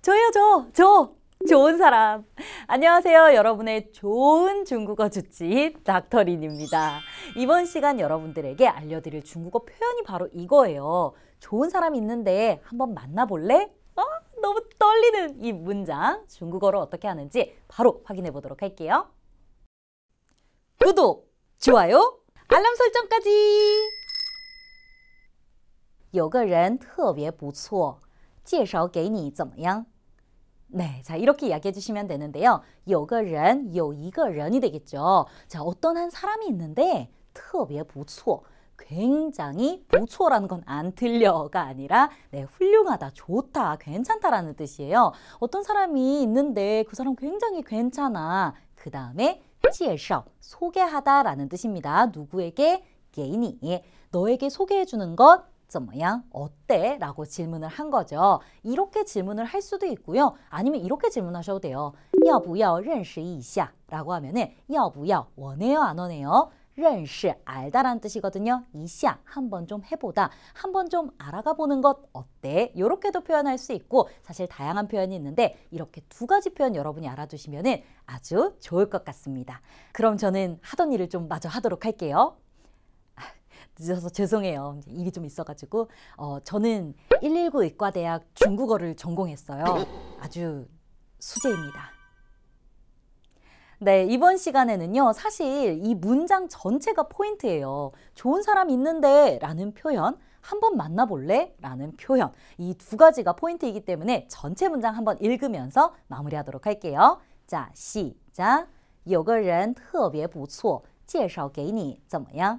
저요, 저, 저, 좋은 사람. 안녕하세요. 여러분의 좋은 중국어 주집 닥터린입니다. 이번 시간 여러분들에게 알려드릴 중국어 표현이 바로 이거예요. 좋은 사람 있는데 한번 만나볼래? 어? 너무 떨리는 이 문장 중국어로 어떻게 하는지 바로 확인해 보도록 할게요. 구독, 좋아요, 알람 설정까지. 有个人特别不错。介绍给你怎么样? 네, 자 이렇게 이야기해 주시면 되는데요. 有个人, 有一个人이 되겠죠. 자 어떤 한 사람이 있는데 特别不错. 굉장히 不错라는 건 안 틀려가 아니라 네, 훌륭하다, 좋다, 괜찮다라는 뜻이에요. 어떤 사람이 있는데 그 사람 굉장히 괜찮아. 그 다음에 介绍, 소개하다라는 뜻입니다. 누구에게? 개인이 너에게 소개해 주는 것怎么样? 어때? 라고 질문을 한 거죠. 이렇게 질문을 할 수도 있고요. 아니면 이렇게 질문하셔도 돼요. 要不要认识一下? 라고 하면要不要 원해요 안 원해요? 认识 알다란 뜻이거든요. 이샤 한번 좀 해보다 한번 좀 알아가 보는 것 어때? 이렇게도 표현할 수 있고 사실 다양한 표현이 있는데 이렇게 두 가지 표현 여러분이 알아두시면 아주 좋을 것 같습니다. 그럼 저는 하던 일을 좀 마저 하도록 할게요. 늦어서 죄송해요. 일이 좀 있어가지고 어, 저는 119 의과대학 중국어를 전공했어요. 아주 수제입니다. 네, 이번 시간에는요. 사실 이 문장 전체가 포인트예요. 좋은 사람 있는데 라는 표현, 한번 만나볼래? 라는 표현. 이 두 가지가 포인트이기 때문에 전체 문장 한번 읽으면서 마무리하도록 할게요. 자, 시작. 有个人特别不错，介绍给你，怎么样？